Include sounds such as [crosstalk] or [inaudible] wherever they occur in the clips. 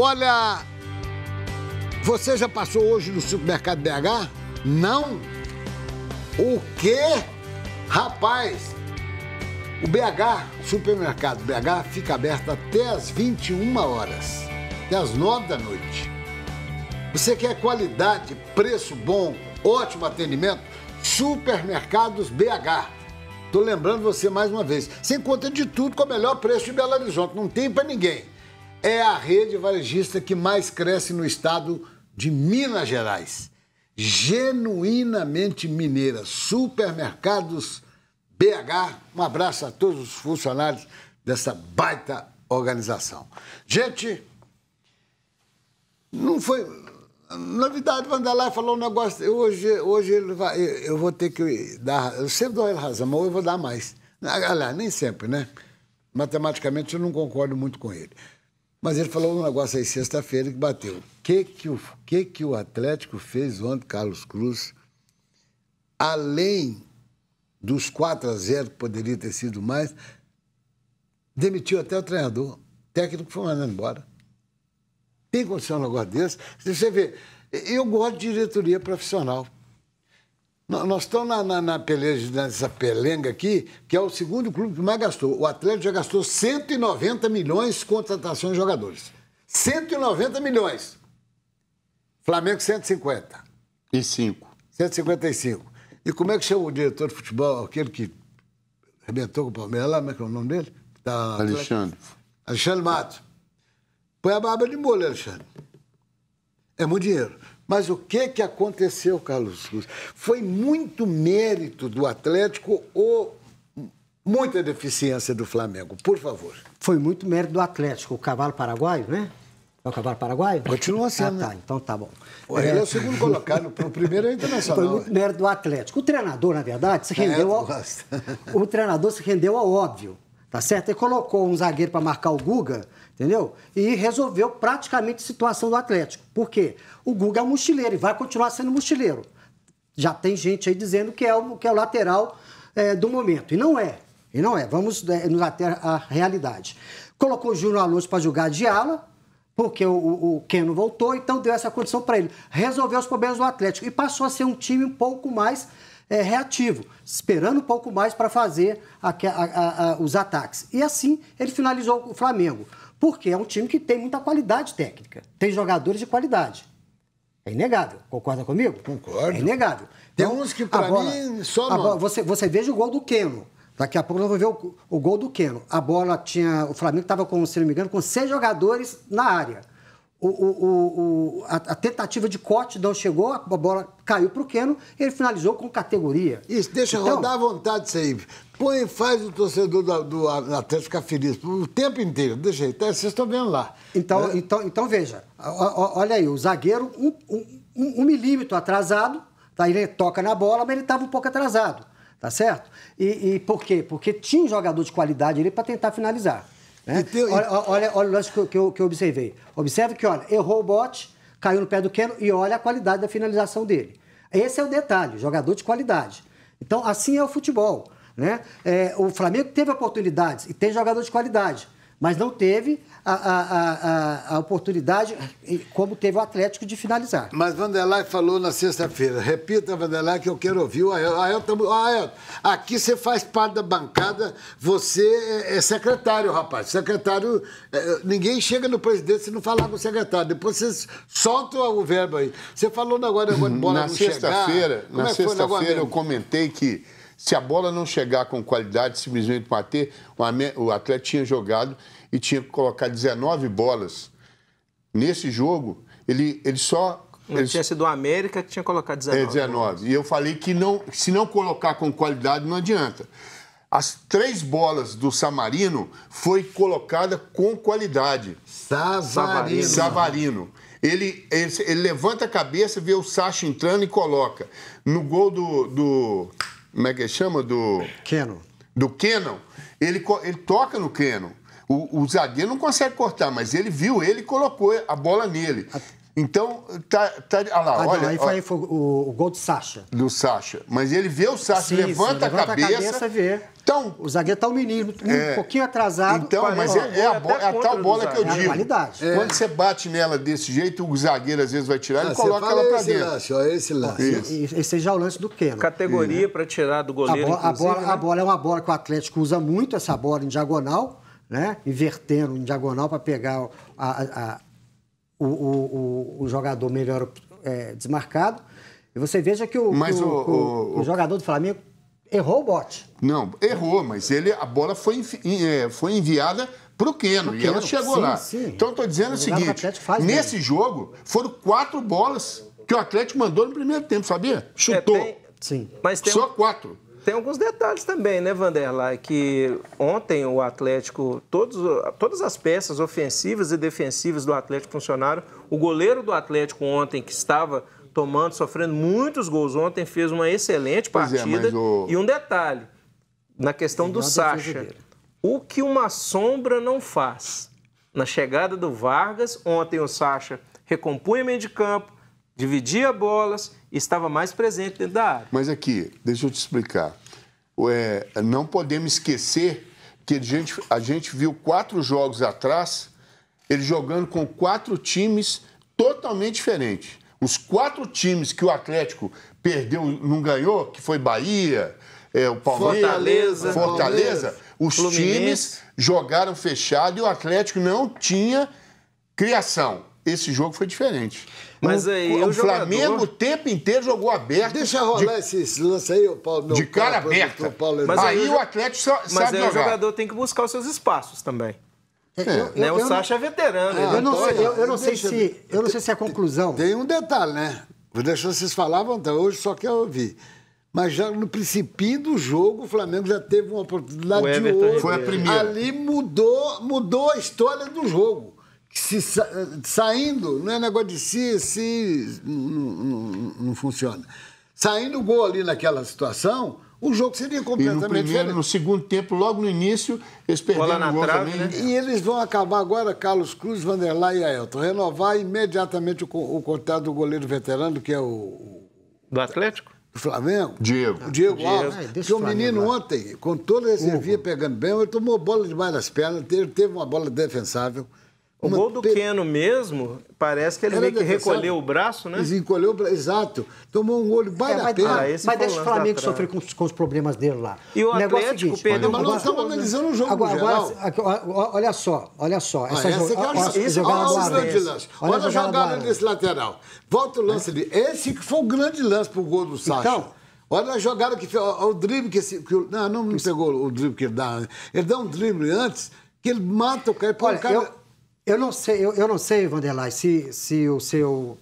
Olha, você já passou hoje no supermercado BH? Não? O quê? Rapaz, o BH, supermercado BH, fica aberto até as 21 horas, até as 9 da noite. Você quer qualidade, preço bom, ótimo atendimento? Supermercados BH. Tô lembrando você mais uma vez. Você encontra de tudo com o melhor preço de Belo Horizonte. Não tem para ninguém é a rede varejista que mais cresce no estado de Minas Gerais. Genuinamente mineira. Supermercados BH. Um abraço a todos os funcionários dessa baita organização. Gente, não foi. novidade. verdade, Vanderlei falou um negócio. Hoje, hoje ele vai, eu vou ter que dar. Eu sempre dou ele razão, mas eu vou dar mais. Aliás, nem sempre, né? Matematicamente, eu não concordo muito com ele. Mas ele falou um negócio aí sexta-feira que bateu. O que que o que que o Atlético fez ontem, Carlos Cruz? Além dos 4 a 0 que poderia ter sido mais, demitiu até o treinador. O técnico foi mandando embora. Tem condição um negócio desse? Você vê, eu gosto de diretoria profissional. Nós estamos na, na, na peleja, nessa pelenga aqui, que é o segundo clube que mais gastou. O Atlético já gastou 190 milhões de contratações de jogadores. 190 milhões. Flamengo 150. E 5. 155. E como é que chama o diretor de futebol, aquele que arrebentou com o Palmeiras lá, como é que é o nome dele? Da... Alexandre. Alexandre Matos. Põe a barba de molho, Alexandre. É muito dinheiro. Mas o que, que aconteceu, Carlos Cruz? Foi muito mérito do Atlético ou muita deficiência do Flamengo? Por favor. Foi muito mérito do Atlético. O cavalo paraguaio, né? É o cavalo paraguaio? Continua sendo. Ah, tá. Né? Então tá bom. Ele é, é o segundo é. colocado, o [laughs] primeiro é internacional. Foi né? muito mérito do Atlético. O treinador, na verdade, se é, rendeu ao... [laughs] O treinador se rendeu ao óbvio tá certo? Ele colocou um zagueiro para marcar o Guga, entendeu? E resolveu praticamente a situação do Atlético. Por quê? O Guga é um mochileiro e vai continuar sendo mochileiro. Já tem gente aí dizendo que é o, que é o lateral é, do momento. E não é. E não é. Vamos é, nos ater à realidade. Colocou o Júnior Alonso para jogar de ala, porque o, o, o Keno voltou, então deu essa condição para ele. Resolveu os problemas do Atlético e passou a ser um time um pouco mais é, reativo, esperando um pouco mais para fazer a, a, a, os ataques. E assim ele finalizou o Flamengo, porque é um time que tem muita qualidade técnica, tem jogadores de qualidade. É inegável, concorda comigo? Concordo. É inegável. Tem então, uns que para mim só bola, você, você veja o gol do Keno. Daqui a pouco nós vamos ver o, o gol do Keno. A bola tinha. O Flamengo estava com, se não me engano, com seis jogadores na área o, o, o, a, a, tentativa de corte não chegou, a bola caiu para o Keno e ele finalizou com categoria. Isso, deixa então, rodar à vontade isso aí. Põe, faz o torcedor do, do Atlético ficar feliz o tempo inteiro. Deixa aí, tá, vocês estão vendo lá. Então, é. então, então veja, olha aí, o zagueiro um, um, um milímetro atrasado, tá? ele toca na bola, mas ele estava um pouco atrasado, tá certo? E, e por quê? Porque tinha um jogador de qualidade ali para tentar finalizar. Né? Teu... Olha, olha, olha o lance que eu, que eu observei. Observe que, olha, errou o bote, caiu no pé do Keno e olha a qualidade da finalização dele. Esse é o detalhe, jogador de qualidade. Então, assim é o futebol. Né? É, o Flamengo teve oportunidades e tem jogador de qualidade mas não teve a, a, a, a, oportunidade, como teve o Atlético, de finalizar. Mas Vanderlei falou na sexta-feira. Repita, Vanderlei, que eu quero ouvir o Aelton. Aelton, aqui você faz parte da bancada, você é, é secretário, rapaz. Secretário, é, ninguém chega no presidente se não falar com o secretário. Depois vocês soltam o verbo aí. Você falou agora, agora bola na não sexta Feira, Como na é sexta-feira eu comentei que se a bola não chegar com qualidade, simplesmente bater, o atleta tinha jogado e tinha que colocar 19 bolas. Nesse jogo, ele, ele só. Não ele... tinha sido o América que tinha colocado 19. É, 19. E eu falei que não, se não colocar com qualidade, não adianta. As três bolas do Samarino foi colocada com qualidade. Savarino. Savarino. Ele, ele, ele levanta a cabeça, vê o Sacha entrando e coloca. No gol do, do como é que chama? Do. Keno. Do Keno. Ele, ele toca no Keno. O, o, zagueiro não consegue cortar, mas ele viu ele e colocou a bola nele. Então, tá. tá ah lá, ah, olha, não, aí foi, foi o, o, gol do Sacha. Do Sacha. Mas ele vê o Sacha, sim, levanta, sim, a cabeça. Levanta a cabeça vê. Então, o zagueiro está um menino, um é, pouquinho atrasado. Então, mas é, é, a, é, é a tal bola que eu digo. É a qualidade. É. Quando é. você bate nela desse jeito, o zagueiro às vezes vai tirar ah, e coloca ela para dentro. Lance, olha esse lance. Isso. Esse já o lance do Keno. Categoria para tirar do goleiro. A bola, a, bola, né? a bola é uma bola que o Atlético usa muito, essa bola em diagonal, né? Invertendo em diagonal para pegar a, a o, o, o, o jogador melhor é, desmarcado. E você veja que o, mas o, o jogador do Flamengo errou o bote. Não, errou, mas ele, a bola foi, é, foi enviada para o Keno, e ela chegou sim, lá. Sim. Então, estou dizendo o, seguinte, nesse jogo, foram quatro bolas que o Atlético mandou no primeiro tempo, sabia? É, Chutou. É, tem... Sim. Mas tem Só um... quatro tem alguns detalhes também, né, Vanderlei? Que ontem o Atlético, todos, todas as peças ofensivas e defensivas do Atlético funcionaram. O goleiro do Atlético ontem, que estava tomando, sofrendo muitos gols ontem, fez uma excelente é, partida. É, o... E um detalhe, na questão do Sacha, o que uma sombra não faz? Na chegada do Vargas, ontem o Sacha recompunha meio de campo, dividia bolas, estava mais presente dentro da área. Mas aqui, deixa eu te explicar. É, não podemos esquecer que a gente, a gente viu quatro jogos atrás ele jogando com quatro times totalmente diferentes. Os quatro times que o Atlético perdeu, não ganhou, que foi Bahia, é, o Palmeiras, Fortaleza, Fortaleza os Fluminense. times jogaram fechado e o Atlético não tinha criação esse jogo foi diferente. Mas o, aí, o, o Flamengo jogador... o tempo inteiro jogou aberto. Deixa rolar de, esses aí, o Paulo. de cara, cara aberta. Paulo mas aí, o Atlético sabe Mas aí jogar. o jogador tem que buscar os seus espaços também. É, é. eu, né? o Sacha é veterano. Ah, eu, não sei, eu, não sei se, eu não sei se é a conclusão. Tem, um detalhe, né? Vou deixar vocês falavam até hoje só eu ouvir. Mas já no princípio do jogo, o Flamengo já teve uma oportunidade de ouro. Foi a primeira. Ali mudou, mudou a história do jogo se saindo, não é negócio de se, se não, não, não funciona. Saindo o gol ali naquela situação, o jogo seria completamente e no primeiro, diferente. No segundo tempo, logo no início, eles perderam na o gol trave, também. Né? E eles vão acabar agora, Carlos Cruz, Vanderlei e Aelton, renovar imediatamente o, o contrato do goleiro veterano, que é o... Do Atlético? Do Flamengo. Diego. O Diego, Diego. Alves. Ah, que o menino lá. ontem, com toda a reservia pegando bem, ele tomou bola demais das pernas, teve, teve uma bola defensável. O gol do Queno Keno mesmo, parece que ele Era meio que recolheu o braço, né? Desencolheu o braço, exato. Tomou um olho vai é, mas, pena. Ah, mas deixa o Flamengo sofrer com, com, os problemas dele lá. E o, o é Atlético é seguinte, perdeu... Mas nós estamos né? analisando o jogo agora, geral. Agora, olha só, olha só. Ah, essa, essa é a, jogada olha, olha, grande lance. Olha, olha a jogada desse lateral. Volta o lance ali. Esse que foi o grande lance para o gol do Sacha. Então, Olha a jogada que fez, o drible que esse. Que, não, não pegou o drible que ele dá. Ele dá um drible antes que ele mata o cara. Olha, o cara... Eu, eu não sei, eu, eu não sei, Vanderlei, se, se o seu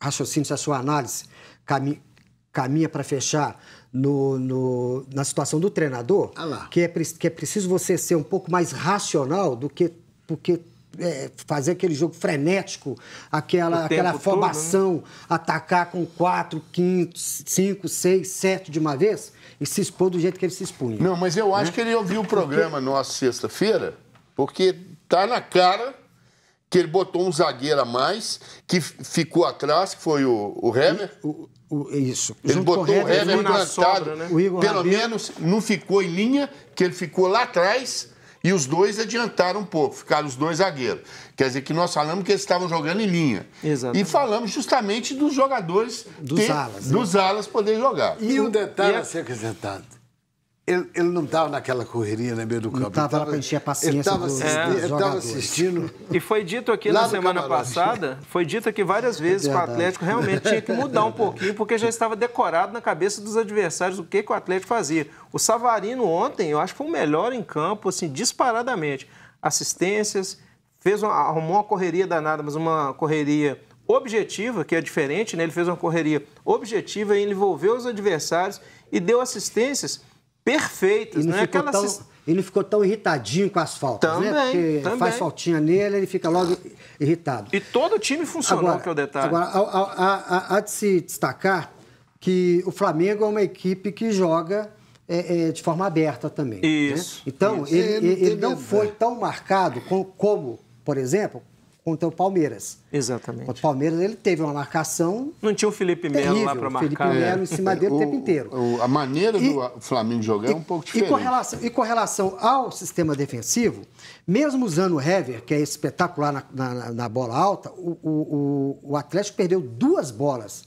raciocínio, se a sua análise cami, caminha para fechar no, no, na situação do treinador, ah que, é, que é preciso você ser um pouco mais racional do que, é, fazer aquele jogo frenético, aquela, aquela formação, todo, né? atacar com quatro, quinto, cinco, seis, sete de uma vez e se expor do jeito que ele se expunha. Não, mas eu né? acho né? que ele ouviu o programa porque... nosso sexta-feira, porque tá na cara que ele botou um zagueiro a mais, que ficou atrás, que foi o, o o, o, isso. Ele Junto botou o Hever, Hever plantado. Sobra, né? Pelo menos não ficou em linha, que ele ficou lá atrás e os dois adiantaram um pouco, ficaram os dois zagueiros. Quer dizer que nós falamos que eles estavam jogando em linha. Exatamente. E falamos justamente dos jogadores... Dos ter, alas. Dos né? alas poder jogar. E o um detalhe e a ser acrescentado ele, ele não estava naquela correria no né, meio do campo. Não estava lá para encher a paciência ele é. estava assistindo. E foi dito aqui [laughs] na semana camarote. passada, foi dito aqui várias vezes é que o Atlético realmente tinha que mudar um pouquinho, porque já estava decorado na cabeça dos adversários o que, que o Atlético fazia. O Savarino ontem, eu acho que foi o melhor em campo, assim, disparadamente. Assistências, fez uma, arrumou uma correria danada, mas uma correria objetiva, que é diferente, né? ele fez uma correria objetiva e envolveu os adversários e deu assistências perfeitas. E não, não é aquela tão, se... Ele ficou tão irritadinho com as faltas, né? também, né? Porque também. faz faltinha nele, ele fica logo irritado. E todo time funcionou, agora, que é o detalhe. Agora, há de se destacar que o Flamengo é uma equipe que joga é, é, de forma aberta também. Né? Isso. Né? Então, isso. Ele, ele, ele, não foi né? tão marcado como, por exemplo, contra o Palmeiras. Exatamente. o Palmeiras ele teve uma marcação. Não tinha o Felipe Melo lá para marcar. Felipe Melo é. em cima dele o, tempo inteiro. O, a maneira e, do Flamengo jogar e, é um pouco diferente. E com, relação, e com relação ao sistema defensivo, mesmo usando o Hever, que é espetacular na, na, na bola alta, o, o, o Atlético perdeu duas bolas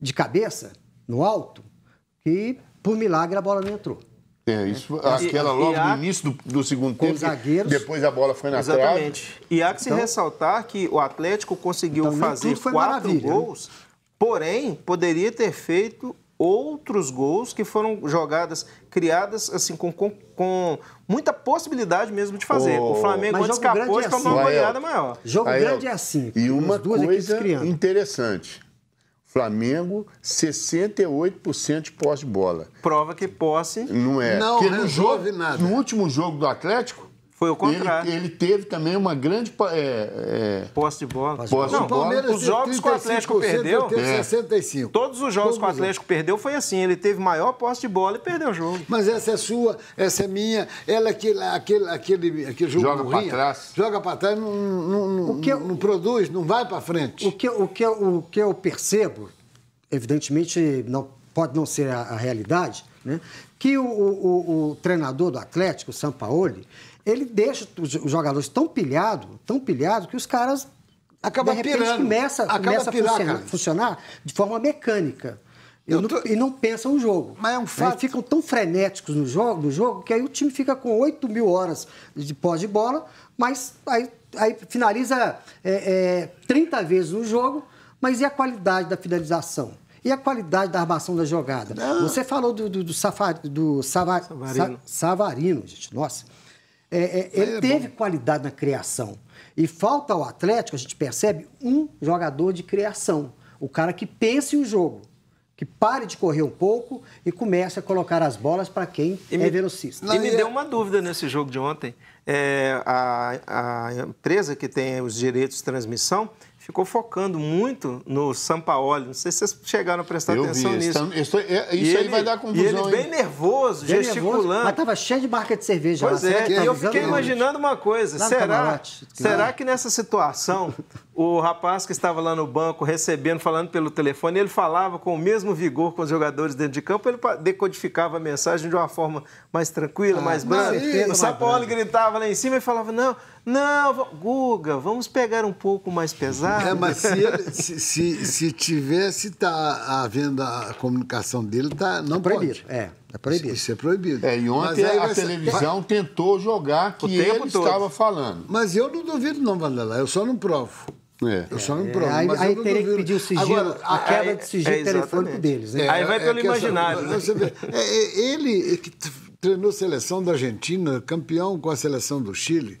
de cabeça no alto e, por milagre, a bola não entrou. É, isso, é. aquela logo no início do, do segundo tempo, zagueiros, depois a bola foi na Exatamente. Trave. E há que se então- ressaltar que o Atlético conseguiu então fazer quatro né? gols, né? porém poderia ter feito outros gols que foram jogadas, criadas assim com, com, com muita possibilidade mesmo de fazer. Oh, o Flamengo, escapou, e tomou é uma assim. goleada maior. Jogo grande é assim. E uma duas coisa interessante. Flamengo, 68% de posse de bola. Prova que posse não é. Não né? não jogo nada. No último jogo do Atlético, foi o contrário. Ele, ele, teve também uma grande é, é... posse de bola. Posse não, de bola. os jogos que o Atlético perdeu, Teve 65. É. todos os jogos que o Atlético perdeu foi assim, ele teve maior posse de bola e perdeu o jogo. Mas essa é sua, essa é minha, ela é aquele, aquele, aquele, aquele jogo Joga para trás. Joga para trás, não, não, não, eu, não, produz, não vai para frente. O que, o, que, o que eu percebo, evidentemente não, pode não ser a, a realidade, né? que o, o, o treinador do Atlético, o Sampaoli, Paulo ele deixa os jogadores tão pilhados, tão pilhados, que os caras acaba de repente pirando. começa, acaba começa pirar, a funcionar, funcionar, de forma mecânica. Tô... Não, e não pensam no jogo. Mas é um fato. Aí ficam tão frenéticos no jogo, no jogo que aí o time fica com 8 mil horas de pós de bola, mas aí, aí finaliza é, é, 30 vezes no jogo, mas e a qualidade da finalização? E a qualidade da armação da jogada? Não. Você falou do, do, do, safari, do sava, Savarino. Sa, Savarino, gente. Nossa. É, é ele é teve bom. qualidade na criação. E falta ao Atlético, a gente percebe, um jogador de criação. O cara que pense o jogo, que pare de correr um pouco e comece a colocar as bolas para quem e é me, velocista. Não, e me deu é- uma dúvida nesse jogo de ontem. É, a, a empresa que tem os direitos de transmissão ficou focando muito no Sampaoli. Não sei se vocês chegaram a prestar eu atenção vi. nisso. É, isso, isso aí ele, vai dar confusão. E ele hein? bem nervoso, bem gesticulando. Nervoso, mas estava cheio de marca de cerveja. Pois lá. é, e tá eu fiquei imaginando uma coisa. será, tá será que nessa situação o rapaz que estava lá no banco recebendo, falando pelo telefone, ele falava com o mesmo vigor com os jogadores dentro de campo, ele decodificava a mensagem de uma forma mais tranquila, ah, mais branda. O Sampaoli gritava lá em cima e falava, não... Não, Guga, vamos pegar um pouco mais pesado. É, mas se, ele, se, se, se tivesse tá havendo a comunicação dele, tá, não é proibido. Pode. É, é proibido. Isso é proibido. É, e ontem a vai... televisão vai... tentou jogar que o ele todo. estava falando. Mas eu não duvido não, Vandela, eu só não provo. É. Eu só não provo. É, aí, aí teria que pedir o sigilo, Agora, a queda é, de sigilo é, telefônico deles. Né? É, aí vai é pelo imaginário. Essa, né? ele que treinou a seleção da Argentina, campeão com a seleção do Chile,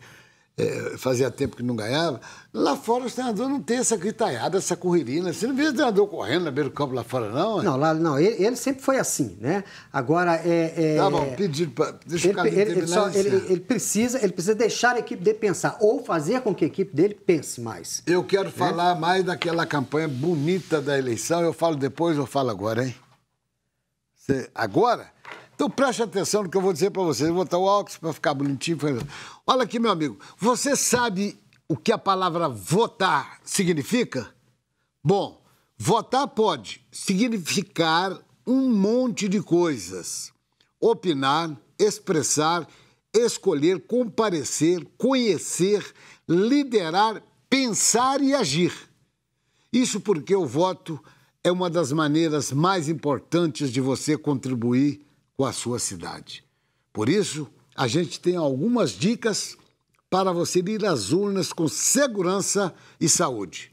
é, fazia tempo que não ganhava. Lá fora os treinadores não têm essa gritaiada, essa correrina. Né? Você não vê o treinador correndo na beira do campo lá fora, não? Não, lá não. Ele, ele, sempre foi assim, né? Agora é. é tá bom, pedido pra, Deixa ele, o ele, ele, só, ele, assim. ele, precisa, ele precisa deixar a equipe dele pensar, ou fazer com que a equipe dele pense mais. Eu quero né? falar mais daquela campanha bonita da eleição. Eu falo depois, eu falo agora, hein? agora? Então preste atenção no que eu vou dizer para vocês. vou botar o óculos para ficar bonitinho. Olha aqui, meu amigo. Você sabe o que a palavra votar significa? Bom, votar pode significar um monte de coisas: opinar, expressar, escolher, comparecer, conhecer, liderar, pensar e agir. Isso porque o voto é uma das maneiras mais importantes de você contribuir com a sua cidade. Por isso, a gente tem algumas dicas para você ir às urnas com segurança e saúde.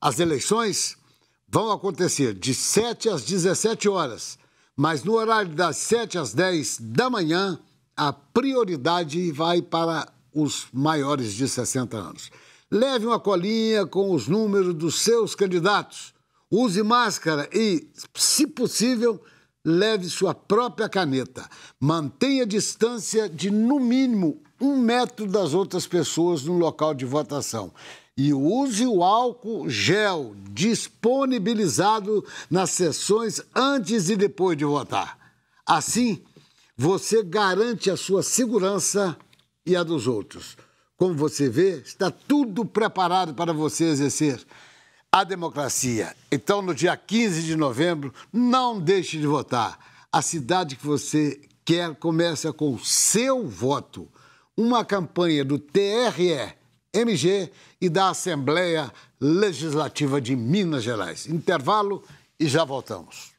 As eleições vão acontecer de 7 às 17 horas, mas no horário das 7 às 10 da manhã, a prioridade vai para os maiores de 60 anos. Leve uma colinha com os números dos seus candidatos. Use máscara e, se possível, leve sua própria caneta. Mantenha distância de, no mínimo, um metro das outras pessoas no local de votação. E use o álcool gel disponibilizado nas sessões antes e depois de votar. Assim, você garante a sua segurança e a dos outros. Como você vê, está tudo preparado para você exercer a democracia. Então, no dia 15 de novembro, não deixe de votar. A cidade que você quer começa com o seu voto. Uma campanha do TRE, MG e da Assembleia Legislativa de Minas Gerais. Intervalo e já voltamos.